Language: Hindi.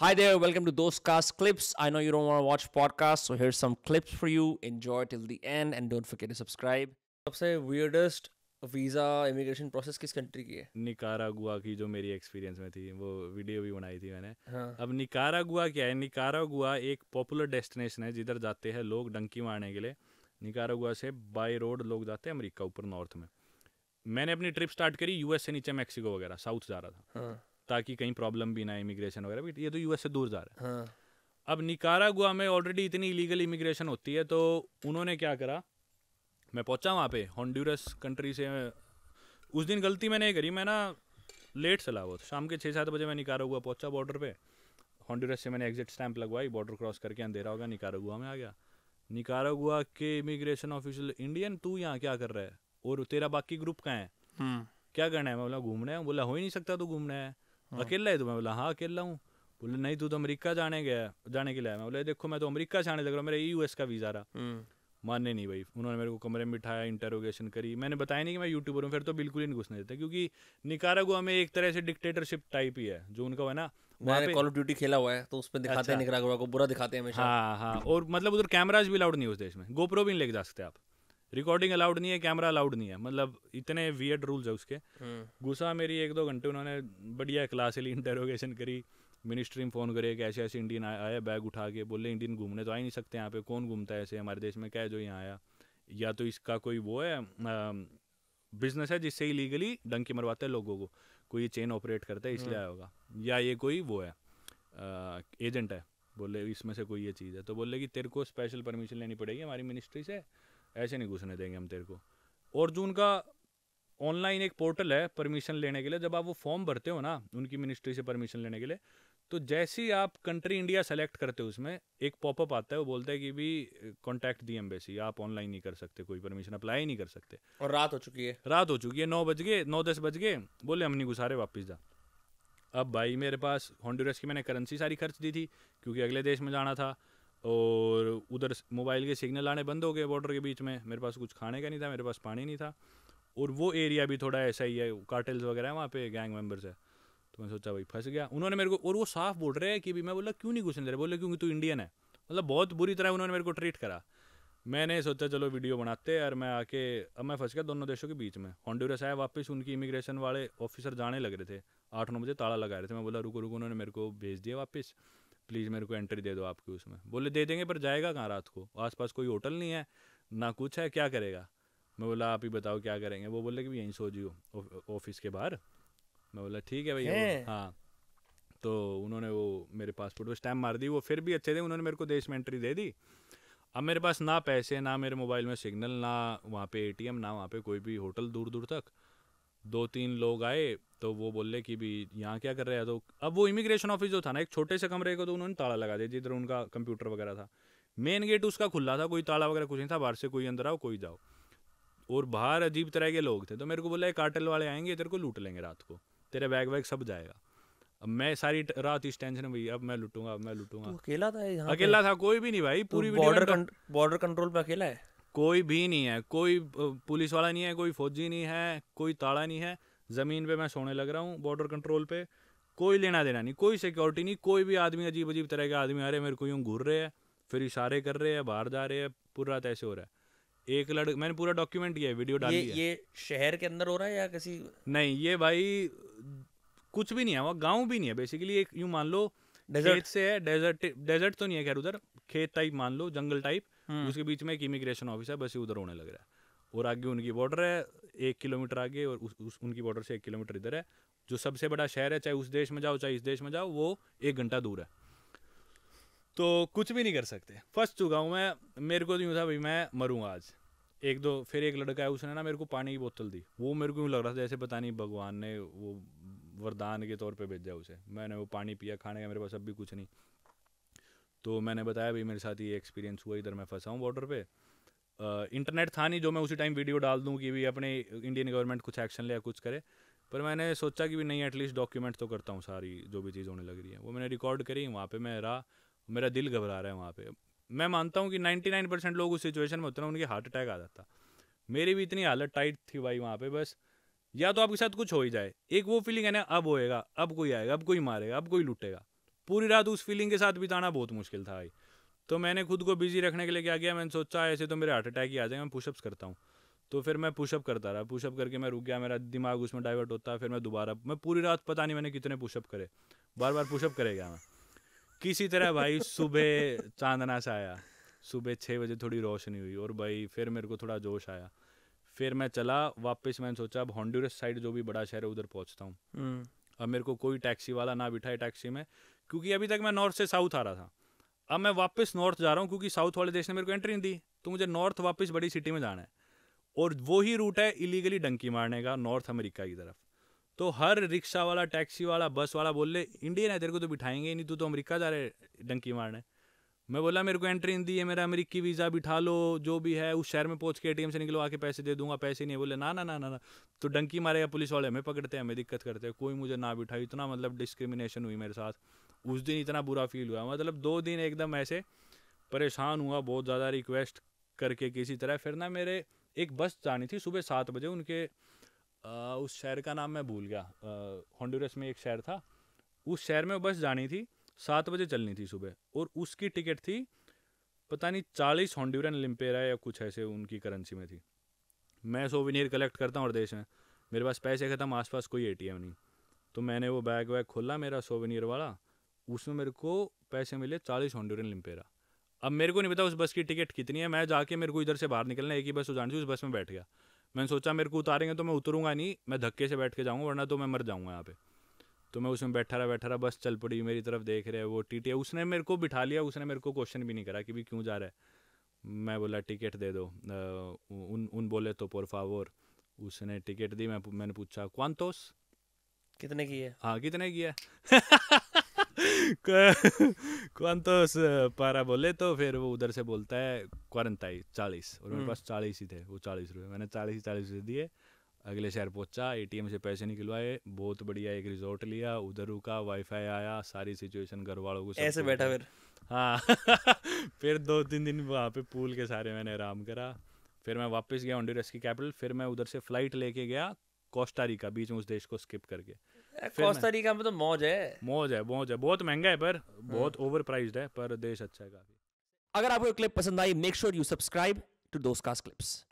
Hi there, welcome to those cast clips. I know you don't want to watch podcasts, so here's some clips for you. Enjoy till the end and don't forget to subscribe. सबसे weirdest वीज़ा इमिग्रेशन प्रोसेस किस कंट्री की है निकारागुआ की जो मेरी एक्सपीरियंस में थी वो वीडियो भी बनाई थी मैंने हाँ. अब गुआ क्या है गुआ एक पॉपुलर डेस्टिनेशन है जिधर जाते हैं लोग डंकी मारने के लिए गुआ से बाय रोड लोग जाते हैं अमेरिका ऊपर नॉर्थ में मैंने अपनी ट्रिप स्टार्ट करी यूएस से नीचे मैक्सिको वगैरह साउथ जा रहा था हाँ. ताकि कहीं प्रॉब्लम भी ना आए इमिग्रेशन वगैरह भी ये तो यूएस से दूर जा रहा है हाँ। अब निकारागुआ में ऑलरेडी इतनी इलीगल इमिग्रेशन होती है तो उन्होंने क्या करा मैं पहुंचा वहाँ पे हॉन्ड्यूरस कंट्री से उस दिन गलती मैंने करी मैं ना लेट चला वो शाम के छः सात बजे मैं निकारागुआ पहुंचा बॉर्डर पे हॉन्ड्यूरस से मैंने एग्जिट स्टैंप लगवाई बॉर्डर क्रॉस करके अंधेरा होगा निकारागुआ में आ गया निकारागुआ के इमिग्रेशन ऑफिशियल इंडियन तू यहाँ क्या कर रहा है और तेरा बाकी ग्रुप कहाँ है हम्म। क्या करना है मैं बोला घूमना है बोला हो ही नहीं सकता तो घूमना है हाँ। अकेला है तू मैं बोला हाँ अकेला हूँ बोले नहीं तू तो अमेरिका जाने गया जाने के लिए मैं बोले देखो मैं तो अमेरिका जाने लग रहा हूँ मेरा यूएस का वीज़ा रहा हम्म। मानने नहीं भाई उन्होंने मेरे को कमरे में बिठाया इंटरोगेशन करी मैंने बताया नहीं कि मैं यूट्यूबर हूँ फिर तो बिल्कुल ही नहीं घुसने देता क्योंकि निकारागुआ में एक तरह से डिक्टेटरशिप टाइप ही है जो उनका है ना मैंने कॉल ऑफ ड्यूटी खेला हुआ है तो उस पर दिखाते अच्छा। हैं निकरागुआ को बुरा दिखाते हैं हमेशा हाँ हाँ और मतलब उधर कैमराज भी अलाउड नहीं उस देश में गोप्रो भी नहीं लेके जा सकते आप रिकॉर्डिंग अलाउड नहीं है कैमरा अलाउड नहीं है मतलब इतने वियड रूल्स है उसके हम्म। गुस्सा मेरी एक दो घंटे उन्होंने बढ़िया क्लास ली इंटेरोगेशन करी मिनिस्ट्री में फ़ोन करे कि ऐसे ऐसे इंडियन आया बैग उठा के बोले इंडियन घूमने तो आ ही नहीं सकते यहाँ पे कौन घूमता है ऐसे हमारे देश में क्या जो यहाँ आया या तो इसका कोई वो है बिजनेस है जिससे इलीगली डंकी मरवाते हैं लोगों को कोई ये चेन ऑपरेट करता है इसलिए हम्म। आया होगा या ये कोई वो है एजेंट है बोले इसमें से कोई ये चीज़ है तो बोले कि तेरे को स्पेशल परमिशन लेनी पड़ेगी हमारी मिनिस्ट्री से ऐसे नहीं घुसने देंगे हम तेरे को और जो उनका ऑनलाइन एक पोर्टल है परमिशन लेने के लिए जब आप वो फॉर्म भरते हो ना उनकी मिनिस्ट्री से परमिशन लेने के लिए तो जैसे ही आप कंट्री इंडिया सेलेक्ट करते हो उसमें एक पॉपअप आता है वो बोलता है कि भी कॉन्टैक्ट दी एम्बेसी आप ऑनलाइन नहीं कर सकते कोई परमिशन अप्लाई नहीं कर सकते और रात हो चुकी है रात हो चुकी है नौ बज गए नौ दस बज गए बोले हम नहीं घुसा रहे वापस जा अब भाई मेरे पास हॉन्डोरस की मैंने करेंसी सारी खर्च दी थी क्योंकि अगले देश में जाना था और उधर मोबाइल के सिग्नल आने बंद हो गए बॉर्डर के बीच में मेरे पास कुछ खाने का नहीं था मेरे पास पानी नहीं था और वो एरिया भी थोड़ा ऐसा ही है कार्टेल्स वगैरह वहाँ पे गैंग मेम्बर्स है तो मैं सोचा भाई फंस गया उन्होंने मेरे को और वो साफ बोल रहे हैं कि भी मैं बोला क्यों नहीं घुसने दे रहे बोले क्योंकि तू इंडियन है मतलब बहुत बुरी तरह उन्होंने मेरे को ट्रीट करा मैंने सोचा चलो वीडियो बनाते हैं और मैं आके अब मैं फंस गया दोनों देशों के बीच में हॉन्डूरस आया वापस उनकी इमिग्रेशन वाले ऑफिसर जाने लग रहे थे आठ नौ बजे ताला लगा रहे थे मैं बोला रुको रुको उन्होंने मेरे को भेज दिया वापस प्लीज़ मेरे को एंट्री दे दो आपकी उसमें बोले दे देंगे पर जाएगा कहाँ रात को आसपास कोई होटल नहीं है ना कुछ है क्या करेगा मैं बोला आप ही बताओ क्या करेंगे वो बोले कि यहीं सो जियो ऑफिस के बाहर मैं बोला ठीक है भैया हाँ तो उन्होंने वो मेरे पासपोर्ट पर स्टैम्प मार दी वो फिर भी अच्छे थे उन्होंने मेरे को देश में एंट्री दे दी अब मेरे पास ना पैसे ना मेरे मोबाइल में सिग्नल ना वहाँ पे एटीएम ना वहाँ पे कोई भी होटल दूर दूर तक दो तीन लोग आए तो वो बोले कि भी यहाँ क्या कर रहे हैं तो अब वो इमिग्रेशन ऑफिस जो था ना एक छोटे से कमरे को तो उन्होंने ताला लगा दिया जिधर उनका कंप्यूटर वगैरह था मेन गेट उसका खुला था कोई ताला वगैरह कुछ नहीं था बाहर से कोई अंदर आओ कोई जाओ और बाहर अजीब तरह के लोग थे तो मेरे को बोला कार्टल वाले आएंगे तेरे को लूट लेंगे रात को तेरा बैग वैग सब जाएगा अब मैं सारी रात इस टेंशन में अब मैं लूटूंगा अब मैं लूटूंगा अकेला था अकेला था कोई भी नहीं भाई पूरी बॉर्डर बॉर्डर कंट्रोल पे अकेला है कोई भी नहीं है कोई पुलिस वाला नहीं है कोई फौजी नहीं है कोई ताड़ा नहीं है ज़मीन पे मैं सोने लग रहा हूँ बॉर्डर कंट्रोल पे कोई लेना देना नहीं कोई सिक्योरिटी नहीं कोई भी आदमी अजीब अजीब तरह के आदमी आ रहे हैं मेरे को यूँ घूर रहे हैं फिर इशारे कर रहे हैं बाहर जा रहे हैं पूरा रात तो ऐसे हो रहा है एक लड़का मैंने पूरा डॉक्यूमेंट किया है वीडियो डाली ये, है ये शहर के अंदर हो रहा है या किसी नहीं ये भाई कुछ भी नहीं है वो गाँव भी नहीं है बेसिकली एक यूँ मान लो डेजर्ट से है डेजर्ट डेजर्ट तो नहीं है खैर उधर खेत टाइप मान लो जंगल टाइप हम्म। उसके बीच में एक इमिग्रेशन ऑफिस है बस ये उधर होने लग रहा है और आगे उनकी बॉर्डर है एक किलोमीटर आगे और उस, उस उनकी बॉर्डर से एक किलोमीटर इधर है जो सबसे बड़ा शहर है चाहे उस देश में जाओ चाहे इस देश में जाओ वो एक घंटा दूर है तो कुछ भी नहीं कर सकते फंस चुका हूँ मैं मेरे को तो यूँ था भाई मैं मरूँगा आज एक दो फिर एक लड़का है उसने ना मेरे को पानी की बोतल दी वो मेरे को यूँ लग रहा था जैसे पता नहीं भगवान ने वो वरदान के तौर पर भेजा उसे मैंने वो पानी पिया खाने का मेरे पास अब भी कुछ नहीं तो मैंने बताया भाई मेरे साथ ये एक्सपीरियंस हुआ इधर मैं फंसा हूँ बॉर्डर पे इंटरनेट था नहीं जो मैं उसी टाइम वीडियो डाल दूँ कि भी अपने इंडियन गवर्नमेंट कुछ एक्शन ले कुछ करे पर मैंने सोचा कि भी नहीं एटलीस्ट डॉक्यूमेंट तो करता हूँ सारी जो भी चीज़ होने लग रही है वो मैंने रिकॉर्ड करी वहाँ पर मैं रहा मेरा दिल घबरा रहा है वहाँ पर मैं मानता हूँ कि नाइन्टी नाइन परसेंट लोग उस सिचुएशन में होते हैं उनके हार्ट अटैक आ जाता मेरी भी इतनी हालत टाइट थी भाई वहाँ पर बस या तो आपके साथ कुछ हो ही जाए एक वो फीलिंग है ना अब होएगा अब कोई आएगा अब कोई मारेगा अब कोई लूटेगा पूरी रात उस फीलिंग के साथ बिताना बहुत मुश्किल था भाई तो मैंने खुद को बिजी रखने के लिए क्या किया मैंने सोचा ऐसे तो मेरे हार्ट अटैक ही आ जाएंगे मैं पुशअप्स करता हूँ तो फिर मैं पुशअप करता रहा पुशअप करके मैं रुक गया मेरा दिमाग उसमें डाइवर्ट होता फिर मैं दोबारा मैं पूरी रात पता नहीं मैंने कितने पुशअप करे बार बार पुशअप करे गया मैं किसी तरह भाई सुबह चांदना से आया सुबह छः बजे थोड़ी रोशनी हुई और भाई फिर मेरे को थोड़ा जोश आया फिर मैं चला वापस मैंने सोचा अब हॉन्डूरस साइड जो भी बड़ा शहर है उधर पहुँचता हूँ हम्म। अब मेरे को कोई टैक्सी वाला ना बिठाए टैक्सी में क्योंकि अभी तक मैं नॉर्थ से साउथ आ रहा था अब मैं वापस नॉर्थ जा रहा हूँ क्योंकि साउथ वाले देश ने मेरे को एंट्री नहीं दी तो मुझे नॉर्थ वापस बड़ी सिटी में जाना है और वो ही रूट है इलीगली डंकी मारने का नॉर्थ अमेरिका की तरफ तो हर रिक्शा वाला टैक्सी वाला बस वाला बोल ले इंडियन है तेरे को तो बिठाएंगे नहीं तू तो अमेरिका जा रहे डंकी मारने मैं बोला मेरे को एंट्री नहीं दी है मेरा अमेरिकी वीज़ा बिठा लो जो भी है उस शहर में पहुंच के एटीएम से निकलो आके पैसे दे दूंगा पैसे नहीं बोले ना ना ना ना ना तो डंकी मारे या पुलिस वाले हमें पकड़ते हैं हमें दिक्कत करते हैं कोई मुझे ना बिठाई इतना मतलब डिस्क्रिमिनेशन हुई मेरे साथ उस दिन इतना बुरा फील हुआ मतलब दो दिन एकदम ऐसे परेशान हुआ बहुत ज़्यादा रिक्वेस्ट करके किसी तरह फिर ना मेरे एक बस जानी थी सुबह सात बजे उनके उस शहर का नाम मैं भूल गया होंडुरस में एक शहर था उस शहर में बस जानी थी सात बजे चलनी थी सुबह और उसकी टिकट थी पता नहीं चालीस हॉन्ड्यूरन लिम्पेरा या कुछ ऐसे उनकी करेंसी में थी मैं सोविनियर कलेक्ट करता हूँ और देश में मेरे पास पैसे ख़त्म आसपास कोई ए नहीं तो मैंने वो बैग वैग खोला मेरा सोविनियर वाला उसमें मेरे को पैसे मिले चालीस हॉन्ड्यूरन लिम्पेरा अब मेरे को नहीं पता उस बस की टिकट कितनी है मैं जाके मेरे को इधर से बाहर निकलना एक ही बस उजान थी उस बस में बैठ गया मैंने सोचा मेरे को उतारेंगे तो मैं उतरूंगा नहीं मैं धक्के से बैठ के जाऊँगा वरना तो मैं मर जाऊँगा यहाँ पे तो मैं उसमें बैठा रहा बैठा रहा बस चल पड़ी मेरी तरफ देख रहे है वो टी टी उसने मेरे को बिठा लिया उसने मेरे को क्वेश्चन भी नहीं करा कि भी क्यों जा रहा है मैं बोला टिकट दे दो उन उन बोले तो पोर फावोर उसने टिकट दी मैं मैंने पूछा कौन क्वांतोस कितने की है हाँ कितने की है कौन तो पारा बोले तो फिर वो उधर से बोलता है क्वारंताई चालीस और मेरे हम्म। पास चालीस ही थे वो चालीस रुपये मैंने चालीस ही चालीस रुपये दिए अगले शहर पहुंचा एटीएम से पैसे निकलवाए बहुत बढ़िया एक रिजोर्ट लिया उधर रुका वाईफाई आया सारी सिचुएशन घर वालों को ऐसे बैठा फिर हाँ फिर दो तीन दिन वहाँ पे पूल के सारे मैंने आराम करा फिर मैं वापस गया हॉन्डुरस की कैपिटल फिर मैं उधर से फ्लाइट लेके गया कोस्टारिका बीच में उस देश को स्किप करके कोस्टारिका में तो मौज है मौज है मौज है बहुत महंगा है पर हाँ। बहुत ओवर प्राइज है पर देश अच्छा है काफी अगर आपको क्लिप पसंद आई make sure you subscribe to दोस्त क्लिप्स